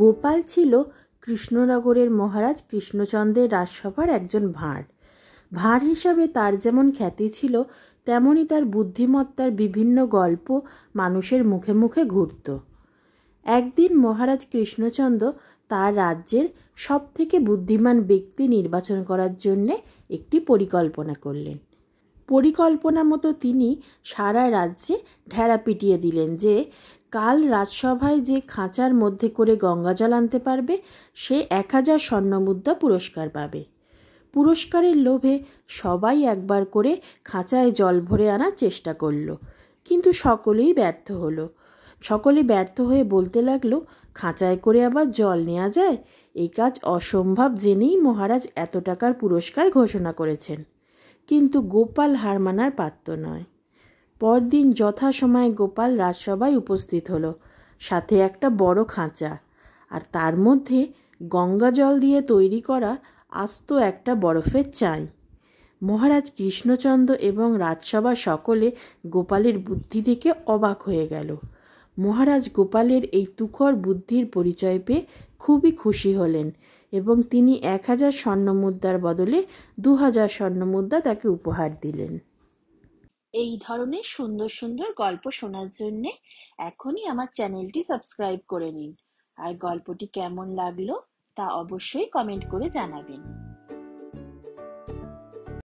গোপাল ছিল কৃষ্ণনগরের মহারাজ কৃষ্ণচন্দ্রের রাজসভার একজন ভাঁড় ভাঁড় হিসাবে তার যেমন খ্যাতি ছিল তেমনই তার বুদ্ধিমত্তার বিভিন্ন গল্প মানুষের মুখে মুখে ঘুরত একদিন মহারাজ কৃষ্ণচন্দ্র তার রাজ্যের সব থেকে বুদ্ধিমান ব্যক্তি নির্বাচন করার জন্যে একটি পরিকল্পনা করলেন পরিকল্পনা মতো তিনি সারা রাজ্যে ঢেড়া পিটিয়ে দিলেন যে কাল রাজসভায় যে খাঁচার মধ্যে করে গঙ্গা জল আনতে পারবে সে এক হাজার স্বর্ণমুদ্রা পুরস্কার পাবে পুরস্কারের লোভে সবাই একবার করে খাঁচায় জল ভরে আনার চেষ্টা করল কিন্তু সকলেই ব্যর্থ হলো সকলে ব্যর্থ হয়ে বলতে লাগলো খাঁচায় করে আবার জল নেওয়া যায় এই কাজ অসম্ভব জেনেই মহারাজ এত টাকার পুরস্কার ঘোষণা করেছেন কিন্তু গোপাল হার মানার পাত্র নয় পরদিন যথাসময়ে গোপাল রাজসভায় উপস্থিত হলো সাথে একটা বড় খাঁচা আর তার মধ্যে গঙ্গা জল দিয়ে তৈরি করা আস্ত একটা বরফের চাই মহারাজ কৃষ্ণচন্দ্র এবং রাজসভা সকলে গোপালের বুদ্ধি থেকে অবাক হয়ে গেল মহারাজ গোপালের এই তুখর বুদ্ধির পরিচয় পেয়ে খুবই খুশি হলেন এবং তিনি এক হাজার স্বর্ণমুদ্রার বদলে দু হাজার স্বর্ণমুদ্রা তাকে উপহার দিলেন এই ধরনের সুন্দর সুন্দর গল্প শোনার জন্যে এখনই আমার চ্যানেলটি সাবস্ক্রাইব করে নিন আর গল্পটি কেমন লাগলো তা অবশ্যই কমেন্ট করে জানাবেন